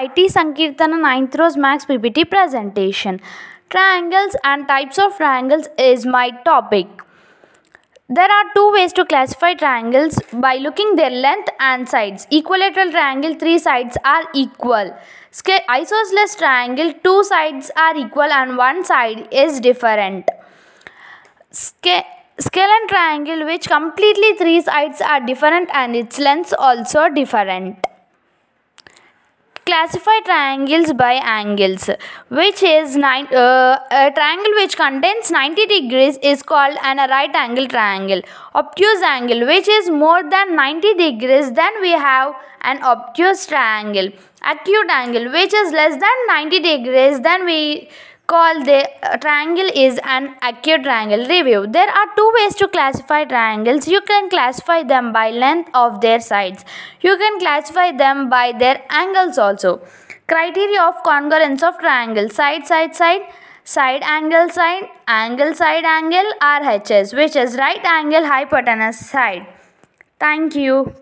IT Sankirtana 9th Rose Max PPT presentation. Triangles and types of triangles is my topic. There are two ways to classify triangles by looking their length and sides. Equilateral triangle, three sides are equal. Isosceles triangle, two sides are equal and one side is different. Sca scalene triangle, which completely three sides are different and its lengths also different classify triangles by angles which is nine, uh, a triangle which contains 90 degrees is called an right angle triangle obtuse angle which is more than 90 degrees then we have an obtuse triangle acute angle which is less than 90 degrees then we Call the uh, triangle is an acute triangle. Review. There are two ways to classify triangles. You can classify them by length of their sides. You can classify them by their angles also. Criteria of congruence of triangle. Side, side, side side angle side angle side angle RHS which is right angle hypotenuse side. Thank you.